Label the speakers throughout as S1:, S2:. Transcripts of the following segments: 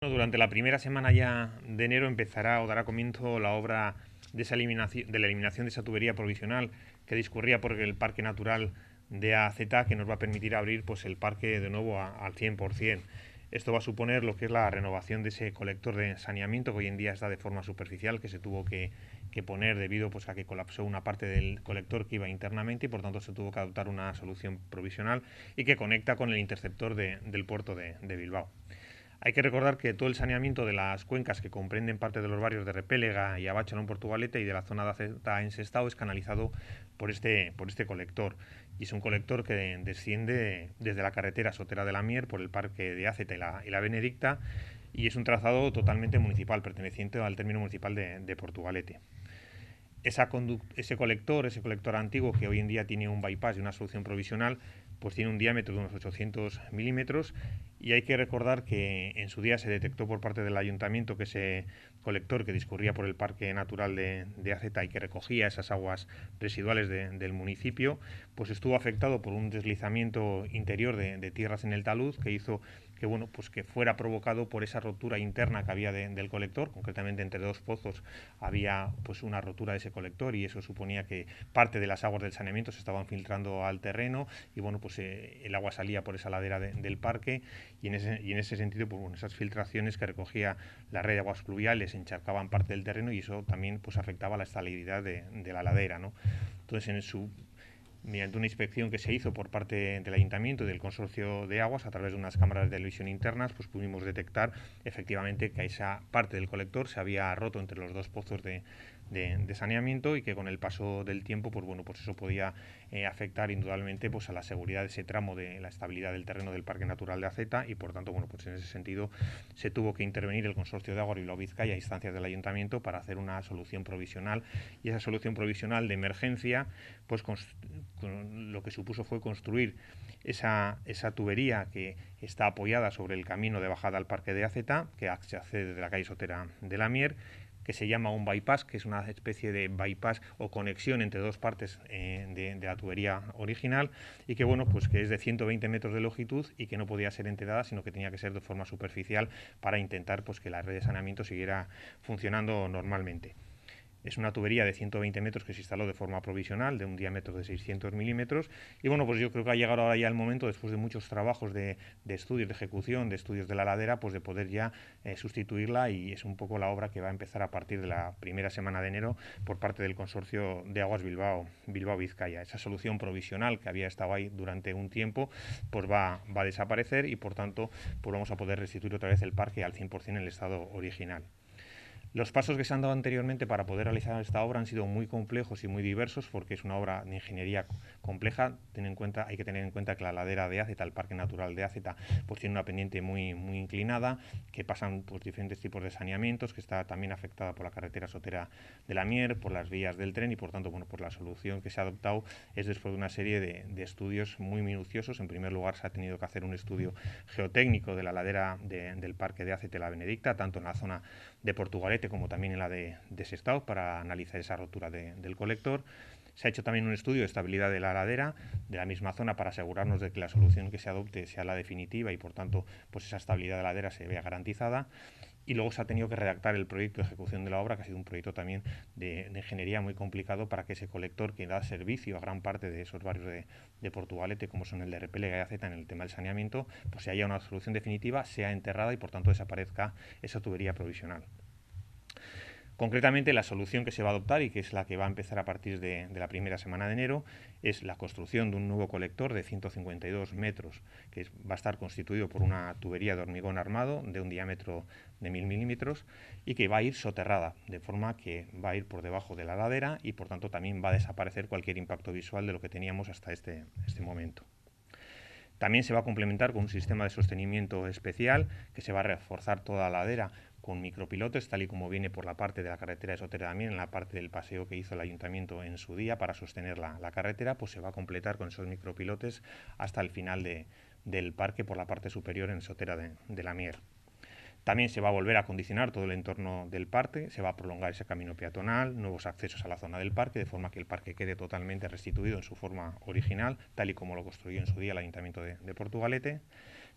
S1: Durante la primera semana ya de enero empezará o dará comienzo la obra de, de la eliminación de esa tubería provisional que discurría por el Parque Natural de AZ, que nos va a permitir abrir pues, el parque de nuevo al 100%. Esto va a suponer lo que es la renovación de ese colector de saneamiento que hoy en día está de forma superficial, que se tuvo que, poner debido pues, a que colapsó una parte del colector que iba internamente y por tanto se tuvo que adoptar una solución provisional y que conecta con el interceptor del puerto de Bilbao. Hay que recordar que todo el saneamiento de las cuencas que comprenden parte de los barrios de Repélega y abachalón Portugalete y de la zona de Aceta en es canalizado por este, por este colector. Y es un colector que desciende desde la carretera Sotera de la Mier por el parque de Aceta y la, Benedicta y es un trazado totalmente municipal, perteneciente al término municipal de, Portugalete. ese colector, ese colector antiguo que hoy en día tiene un bypass y una solución provisional, pues tiene un diámetro de unos 800 milímetros y hay que recordar que en su día se detectó por parte del ayuntamiento que ese colector que discurría por el Parque Natural de, de Aceta y que recogía esas aguas residuales del municipio, pues estuvo afectado por un deslizamiento interior de tierras en el talud que hizo que bueno, pues que fuera provocado por esa rotura interna que había del colector, concretamente entre dos pozos había pues una rotura de ese colector y eso suponía que parte de las aguas del saneamiento se estaban filtrando al terreno y bueno, pues eh, el agua salía por esa ladera del parque y en ese, sentido, pues bueno, esas filtraciones que recogía la red de aguas pluviales encharcaban parte del terreno y eso también pues afectaba la estabilidad de, de la ladera, ¿no? Entonces en su mediante una inspección que se hizo por parte del ayuntamiento y del consorcio de aguas a través de unas cámaras de televisión internas, pues pudimos detectar efectivamente que esa parte del colector se había roto entre los dos pozos de, de, saneamiento y que con el paso del tiempo, pues bueno, pues eso podía eh, afectar indudablemente pues a la seguridad de ese tramo de la estabilidad del terreno del Parque Natural de Aceta y por tanto, bueno, pues en ese sentido se tuvo que intervenir el Consorcio de Agua y y a instancias del Ayuntamiento para hacer una solución provisional y esa solución provisional de emergencia, pues lo que supuso fue construir esa, tubería que está apoyada sobre el camino de bajada al Parque de Aceta, que se accede desde la calle Sotera de la que se llama un bypass, que es una especie de bypass o conexión entre dos partes eh, de, la tubería original y que, bueno, pues que es de 120 metros de longitud y que no podía ser enterada, sino que tenía que ser de forma superficial para intentar pues, que la red de saneamiento siguiera funcionando normalmente. Es una tubería de 120 metros que se instaló de forma provisional, de un diámetro de 600 milímetros. Y bueno, pues yo creo que ha llegado ahora ya el momento, después de muchos trabajos de, estudios de ejecución, de estudios de la ladera, pues de poder ya eh, sustituirla. Y es un poco la obra que va a empezar a partir de la primera semana de enero por parte del consorcio de aguas Bilbao, Bilbao-Vizcaya. Esa solución provisional que había estado ahí durante un tiempo, pues va, va a desaparecer y por tanto, pues vamos a poder restituir otra vez el parque al 100% en el estado original. Los pasos que se han dado anteriormente para poder realizar esta obra han sido muy complejos y muy diversos porque es una obra de ingeniería compleja. hay que tener en cuenta que la ladera de Aceta, el Parque Natural de Aceta, pues tiene una pendiente muy, muy inclinada, que pasan por pues, diferentes tipos de saneamientos, que está también afectada por la carretera sotera de la Mier, por las vías del tren y por tanto, bueno, por la solución que se ha adoptado es después de una serie de, estudios muy minuciosos. En primer lugar, se ha tenido que hacer un estudio geotécnico de la ladera del Parque de Aceta la Benedicta, tanto en la zona de Portugal como también en la de, de Sestao para analizar esa rotura del colector. Se ha hecho también un estudio de estabilidad de la ladera de la misma zona para asegurarnos de que la solución que se adopte sea la definitiva y por tanto pues esa estabilidad de la ladera se vea garantizada. Y luego se ha tenido que redactar el proyecto de ejecución de la obra, que ha sido un proyecto también de, ingeniería muy complicado para que ese colector que da servicio a gran parte de esos barrios de, de Portugalete, como son el de Repelega y en el tema del saneamiento, pues si haya una solución definitiva, sea enterrada y por tanto desaparezca esa tubería provisional. Concretamente, la solución que se va a adoptar y que es la que va a empezar a partir de, la primera semana de enero es la construcción de un nuevo colector de 152 metros, que va a estar constituido por una tubería de hormigón armado de un diámetro de 1000 milímetros y que va a ir soterrada, de forma que va a ir por debajo de la ladera y por tanto también va a desaparecer cualquier impacto visual de lo que teníamos hasta este, este momento. También se va a complementar con un sistema de sostenimiento especial que se va a reforzar toda la ladera con micropilotes, tal y como viene por la parte de la carretera de Sotera también, en la parte del paseo que hizo el ayuntamiento en su día para sostener la, la carretera, pues se va a completar con esos micropilotes hasta el final de, del parque por la parte superior en Sotera de, la Mier. También se va a volver a condicionar todo el entorno del parque, se va a prolongar ese camino peatonal, nuevos accesos a la zona del parque, de forma que el parque quede totalmente restituido en su forma original, tal y como lo construyó en su día el Ayuntamiento de, de Portugalete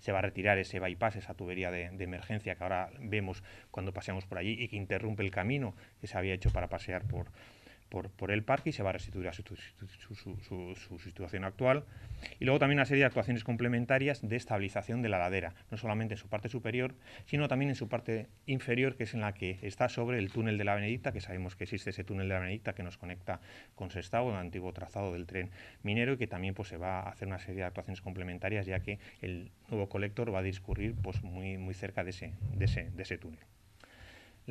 S1: se va a retirar ese bypass, esa tubería de, de emergencia que ahora vemos cuando paseamos por allí y que interrumpe el camino que se había hecho para pasear por, por, el parque y se va a restituir a su, situación actual. Y luego también una serie de actuaciones complementarias de estabilización de la ladera, no solamente en su parte superior, sino también en su parte inferior, que es en la que está sobre el túnel de la Benedicta, que sabemos que existe ese túnel de la Benedicta que nos conecta con Sestao, el antiguo trazado del tren minero, y que también pues, se va a hacer una serie de actuaciones complementarias, ya que el nuevo colector va a discurrir pues, muy, muy cerca de ese, de ese túnel.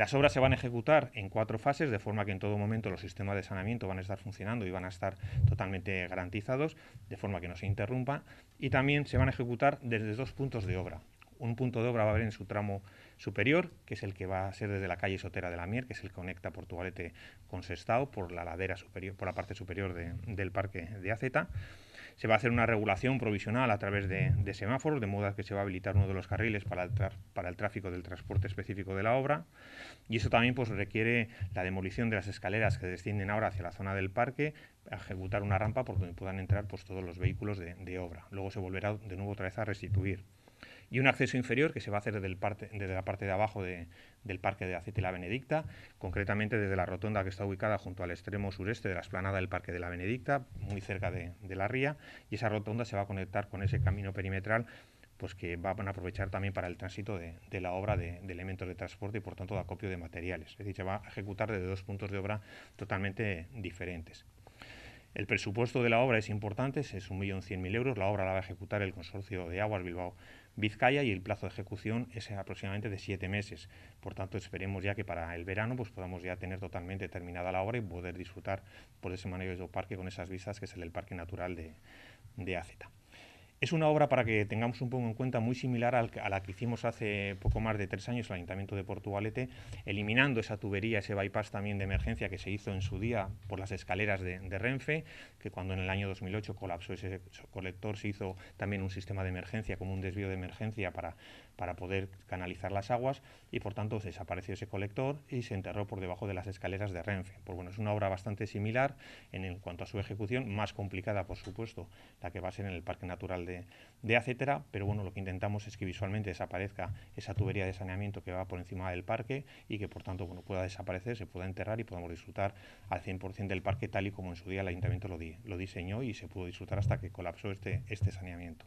S1: Las obras se van a ejecutar en cuatro fases, de forma que en todo momento los sistemas de saneamiento van a estar funcionando y van a estar totalmente garantizados, de forma que no se interrumpa. Y también se van a ejecutar desde dos puntos de obra un punto de obra va a haber en su tramo superior, que es el que va a ser desde la calle Sotera de la Mier, que es el que conecta Portugalete con Sestao por la ladera superior, por la parte superior del parque de Azeta. Se va a hacer una regulación provisional a través de, de semáforos, de modo que se va a habilitar uno de los carriles para el, tráfico del transporte específico de la obra. Y eso también pues, requiere la demolición de las escaleras que descienden ahora hacia la zona del parque, ejecutar una rampa por donde puedan entrar pues, todos los vehículos de, de obra. Luego se volverá de nuevo otra vez a restituir y un acceso inferior que se va a hacer desde, el desde la parte de abajo del Parque de Aceite la Benedicta, concretamente desde la rotonda que está ubicada junto al extremo sureste de la explanada del Parque de la Benedicta, muy cerca de, la ría, y esa rotonda se va a conectar con ese camino perimetral pues que van a aprovechar también para el tránsito de, la obra de, de, elementos de transporte y por tanto de acopio de materiales. Es decir, se va a ejecutar desde dos puntos de obra totalmente diferentes. El presupuesto de la obra es importante, es 1.100.000 millón euros. La obra la va a ejecutar el consorcio de aguas Bilbao Vizcaya y el plazo de ejecución es aproximadamente de siete meses. Por tanto, esperemos ya que para el verano pues, podamos ya tener totalmente terminada la obra y poder disfrutar por pues, ese manejo del parque con esas vistas que es el Parque Natural de, de Aceta. Es una obra, para que tengamos un poco en cuenta, muy similar a la que hicimos hace poco más de tres años el Ayuntamiento de Portugalete, eliminando esa tubería, ese bypass también de emergencia que se hizo en su día por las escaleras de, Renfe, que cuando en el año 2008 colapsó ese colector se hizo también un sistema de emergencia, como un desvío de emergencia para, para poder canalizar las aguas y por tanto desapareció ese colector y se enterró por debajo de las escaleras de Renfe. Pues bueno, es una obra bastante similar en, cuanto a su ejecución, más complicada por supuesto, la que va a ser en el Parque Natural de de, de pero bueno, lo que intentamos es que visualmente desaparezca esa tubería de saneamiento que va por encima del parque y que por tanto pueda desaparecer, se pueda enterrar y podamos disfrutar al 100% del parque tal y como en su día el ayuntamiento lo, diseñó y se pudo disfrutar hasta que colapsó este, este saneamiento.